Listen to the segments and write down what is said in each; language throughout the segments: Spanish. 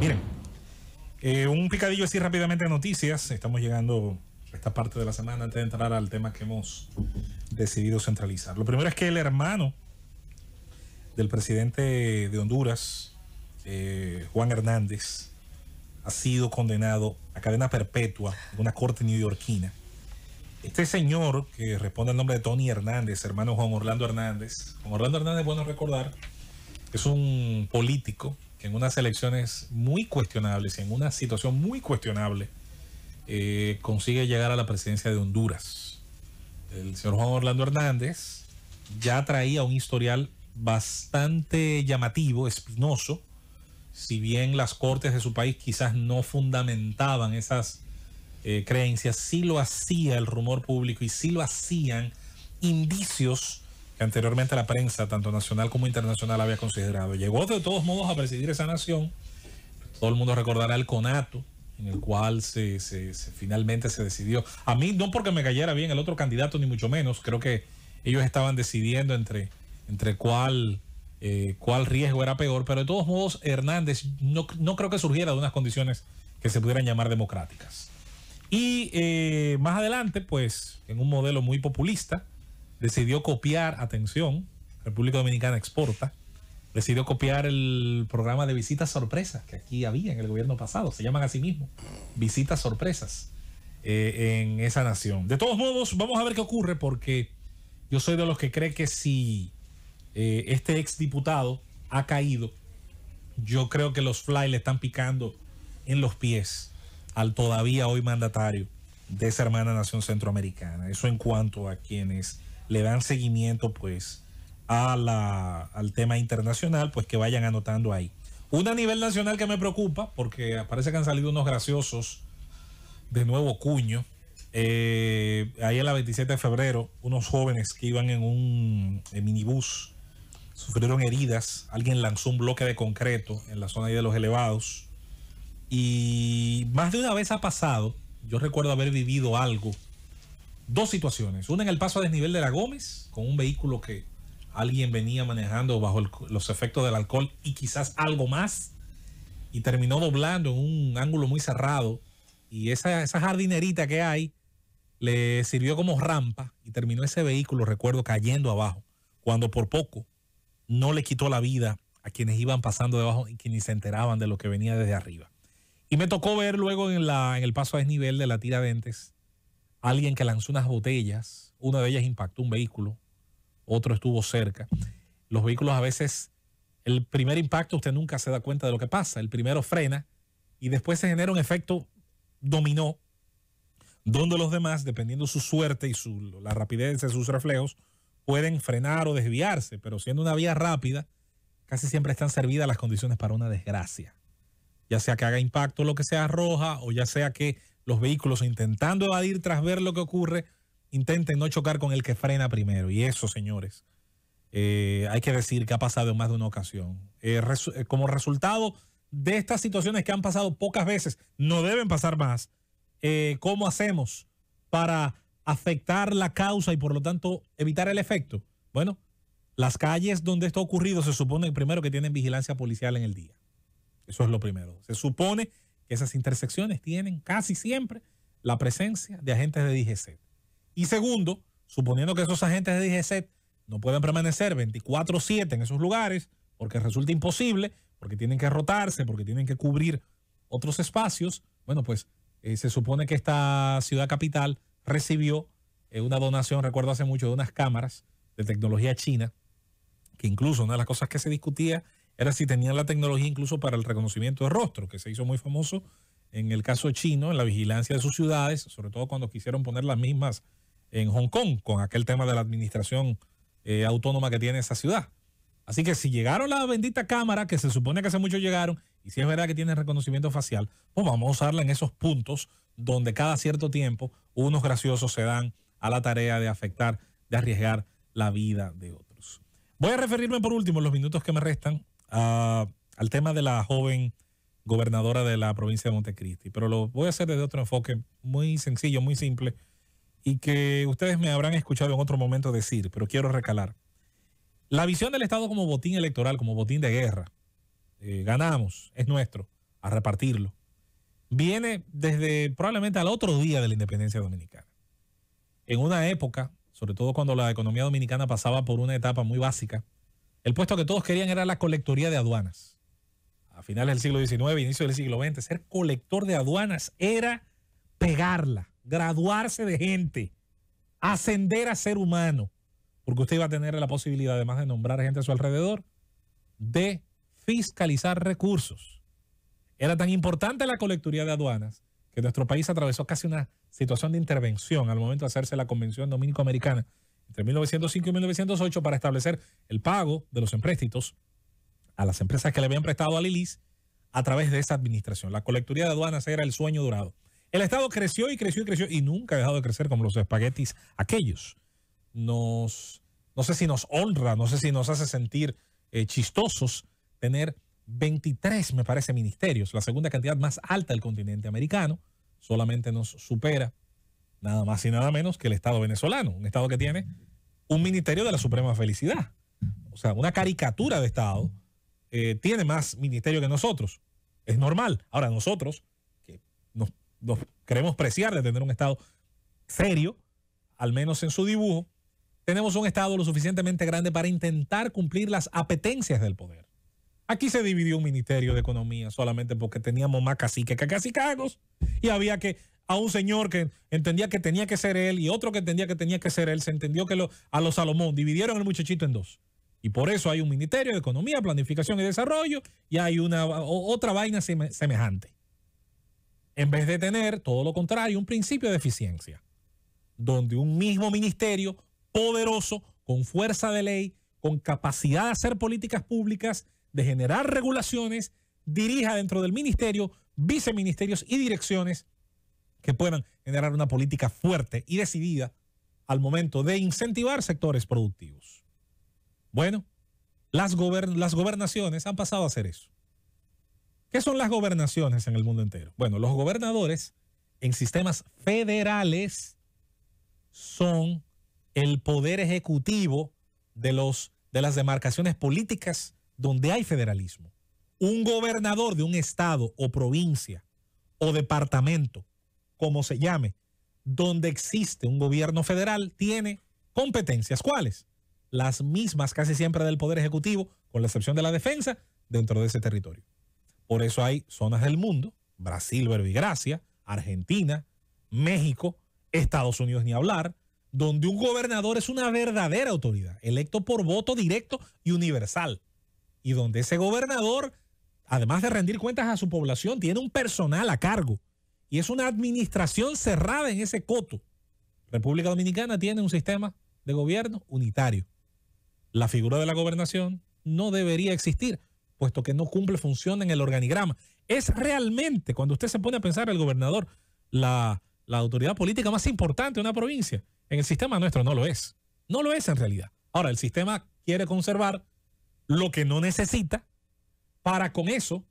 Miren, eh, un picadillo así rápidamente de noticias. Estamos llegando a esta parte de la semana antes de entrar al tema que hemos decidido centralizar. Lo primero es que el hermano del presidente de Honduras, eh, Juan Hernández, ha sido condenado a cadena perpetua en una corte neoyorquina. Este señor, que responde al nombre de Tony Hernández, hermano Juan Orlando Hernández, Juan Orlando Hernández, bueno recordar, es un político en unas elecciones muy cuestionables, en una situación muy cuestionable, eh, consigue llegar a la presidencia de Honduras. El señor Juan Orlando Hernández ya traía un historial bastante llamativo, espinoso, si bien las cortes de su país quizás no fundamentaban esas eh, creencias, sí lo hacía el rumor público y sí lo hacían indicios anteriormente la prensa, tanto nacional como internacional, había considerado. Llegó de todos modos a presidir esa nación. Todo el mundo recordará el conato en el cual se, finalmente se decidió. A mí no porque me cayera bien el otro candidato, ni mucho menos. Creo que ellos estaban decidiendo entre, entre cuál, eh, cuál riesgo era peor. Pero de todos modos, Hernández no, creo que surgiera de unas condiciones que se pudieran llamar democráticas. Y eh, más adelante, pues, en un modelo muy populista, decidió copiar, atención, República Dominicana exporta, decidió copiar el programa de visitas sorpresas que aquí había en el gobierno pasado, se llaman así mismo, visitas sorpresas eh, en esa nación. De todos modos, vamos a ver qué ocurre porque yo soy de los que cree que si eh, este exdiputado ha caído, yo creo que los fly le están picando en los pies al todavía hoy mandatario de esa hermana nación centroamericana. Eso en cuanto a quienes le dan seguimiento pues a al tema internacional, pues que vayan anotando ahí. ...un a nivel nacional que me preocupa, porque parece que han salido unos graciosos de nuevo cuño. Eh, ahí a la 27 de febrero, unos jóvenes que iban en un minibús sufrieron heridas. Alguien lanzó un bloque de concreto en la zona de los elevados. Y más de una vez ha pasado. Yo recuerdo haber vivido algo dos situaciones. Una en el paso a desnivel de la Gómez, con un vehículo que alguien venía manejando bajo los efectos del alcohol y quizás algo más, y terminó doblando en un ángulo muy cerrado. Y esa, jardinerita que hay le sirvió como rampa y terminó ese vehículo, recuerdo, cayendo abajo, cuando por poco no le quitó la vida a quienes iban pasando debajo y quienes se enteraban de lo que venía desde arriba. Y me tocó ver luego en, la, en el paso a desnivel de la Tira Tiradentes alguien que lanzó unas botellas, una de ellas impactó un vehículo, otro estuvo cerca. Los vehículos a veces, el primer impacto usted nunca se da cuenta de lo que pasa, el primero frena y después se genera un efecto dominó donde los demás, dependiendo su suerte y su, la rapidez de sus reflejos, pueden frenar o desviarse, pero siendo una vía rápida, casi siempre están servidas las condiciones para una desgracia. Ya sea que haga impacto lo que sea arroja o ya sea que los vehículos intentando evadir tras ver lo que ocurre, intenten no chocar con el que frena primero. Y eso, señores, eh, hay que decir que ha pasado en más de una ocasión. Eh, eh, como resultado de estas situaciones que han pasado pocas veces, no deben pasar más, ¿cómo hacemos para afectar la causa y por lo tanto evitar el efecto? Bueno, las calles donde esto ha ocurrido se supone primero que tienen vigilancia policial en el día. Eso es lo primero. Se supone que esas intersecciones tienen casi siempre la presencia de agentes de DGC. Y segundo, suponiendo que esos agentes de DGC no pueden permanecer 24/7 en esos lugares, porque resulta imposible, porque tienen que rotarse, porque tienen que cubrir otros espacios, bueno, pues eh, se supone que esta ciudad capital recibió eh, una donación, recuerdo hace mucho, de unas cámaras de tecnología china, que incluso una de las cosas que se discutía era si tenían la tecnología incluso para el reconocimiento de rostro, que se hizo muy famoso en el caso chino, en la vigilancia de sus ciudades, sobre todo cuando quisieron poner las mismas en Hong Kong, con aquel tema de la administración eh, autónoma que tiene esa ciudad. Así que si llegaron la bendita cámara, que se supone que hace mucho llegaron, y si es verdad que tiene reconocimiento facial, pues vamos a usarla en esos puntos donde cada cierto tiempo unos graciosos se dan a la tarea de afectar, de arriesgar la vida de otros. Voy a referirme por último los minutos que me restan Ah, al tema de la joven gobernadora de la provincia de Montecristi, pero lo voy a hacer desde otro enfoque muy sencillo, muy simple, y que ustedes me habrán escuchado en otro momento decir, pero quiero recalar. La visión del Estado como botín electoral, como botín de guerra, eh, ganamos, es nuestro, a repartirlo, viene desde probablemente al otro día de la independencia dominicana. En una época, sobre todo cuando la economía dominicana pasaba por una etapa muy básica, el puesto que todos querían era la colectoría de aduanas. A finales del siglo XIX, inicio del siglo XX, ser colector de aduanas era pegarla, graduarse de gente, ascender a ser humano, porque usted iba a tener la posibilidad, además de nombrar gente a su alrededor, de fiscalizar recursos. Era tan importante la colectoría de aduanas que nuestro país atravesó casi una situación de intervención al momento de hacerse la Convención Dominico-Americana entre 1905 y 1908 para establecer el pago de los empréstitos a las empresas que le habían prestado a Lilis a través de esa administración. La colecturía de aduanas era el sueño dorado. El Estado creció y creció y creció y nunca ha dejado de crecer como los espaguetis aquellos. Nos, no sé si nos honra, no sé si nos hace sentir eh, chistosos tener 23, me parece, ministerios, la segunda cantidad más alta del continente americano. Solamente nos supera nada más y nada menos que el Estado venezolano, un Estado que tiene un ministerio de la suprema felicidad. O sea, una caricatura de Estado eh, tiene más ministerio que nosotros. Es normal. Ahora, nosotros, que nos, queremos preciar de tener un Estado serio, al menos en su dibujo, tenemos un Estado lo suficientemente grande para intentar cumplir las apetencias del poder. Aquí se dividió un ministerio de economía solamente porque teníamos más caciques que cacicagos y había que a un señor que entendía que tenía que ser él y otro que entendía que tenía que ser él. Se entendió que a los Salomón dividieron el muchachito en dos. Y por eso hay un Ministerio de Economía, Planificación y Desarrollo y hay una otra vaina semejante. En vez de tener, todo lo contrario, un principio de eficiencia, donde un mismo ministerio poderoso, con fuerza de ley, con capacidad de hacer políticas públicas, de generar regulaciones, dirija dentro del ministerio viceministerios y direcciones que puedan generar una política fuerte y decidida al momento de incentivar sectores productivos. Bueno, las, gobernaciones han pasado a hacer eso. ¿Qué son las gobernaciones en el mundo entero? Bueno, los gobernadores en sistemas federales son el poder ejecutivo de, los, de las demarcaciones políticas donde hay federalismo. Un gobernador de un estado o provincia o departamento como se llame, donde existe un gobierno federal, tiene competencias. ¿Cuáles? Las mismas casi siempre del Poder Ejecutivo, con la excepción de la defensa, dentro de ese territorio. Por eso hay zonas del mundo, Brasil, Verbigracia, Argentina, México, Estados Unidos ni hablar, donde un gobernador es una verdadera autoridad, electo por voto directo y universal, y donde ese gobernador, además de rendir cuentas a su población, tiene un personal a cargo y es una administración cerrada en ese coto. República Dominicana tiene un sistema de gobierno unitario. La figura de la gobernación no debería existir, puesto que no cumple función en el organigrama. Es realmente, cuando usted se pone a pensar el gobernador, la, la autoridad política más importante de una provincia. En el sistema nuestro no lo es. No lo es en realidad. Ahora, el sistema quiere conservar lo que no necesita para con eso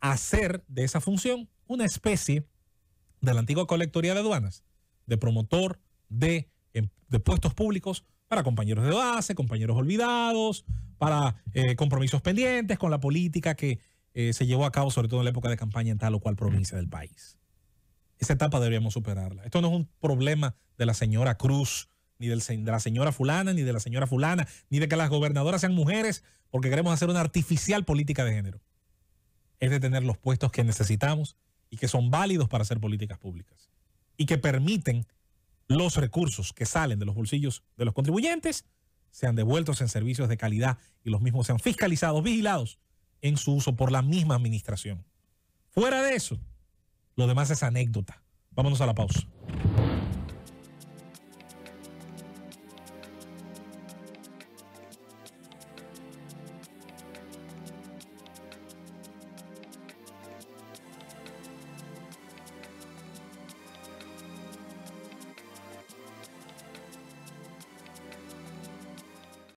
hacer de esa función una especie de la antigua colectoría de aduanas, de promotor de, em, de puestos públicos para compañeros de base, compañeros olvidados, para eh, compromisos pendientes con la política que eh, se llevó a cabo, sobre todo en la época de campaña en tal o cual provincia del país. Esa etapa deberíamos superarla. Esto no es un problema de la señora Cruz, ni del, de la señora fulana, ni de la señora fulana, ni de que las gobernadoras sean mujeres, porque queremos hacer una artificial política de género. Es de tener los puestos que necesitamos y que son válidos para hacer políticas públicas y que permiten los recursos que salen de los bolsillos de los contribuyentes sean devueltos en servicios de calidad y los mismos sean fiscalizados, vigilados en su uso por la misma administración. Fuera de eso, lo demás es anécdota. Vámonos a la pausa.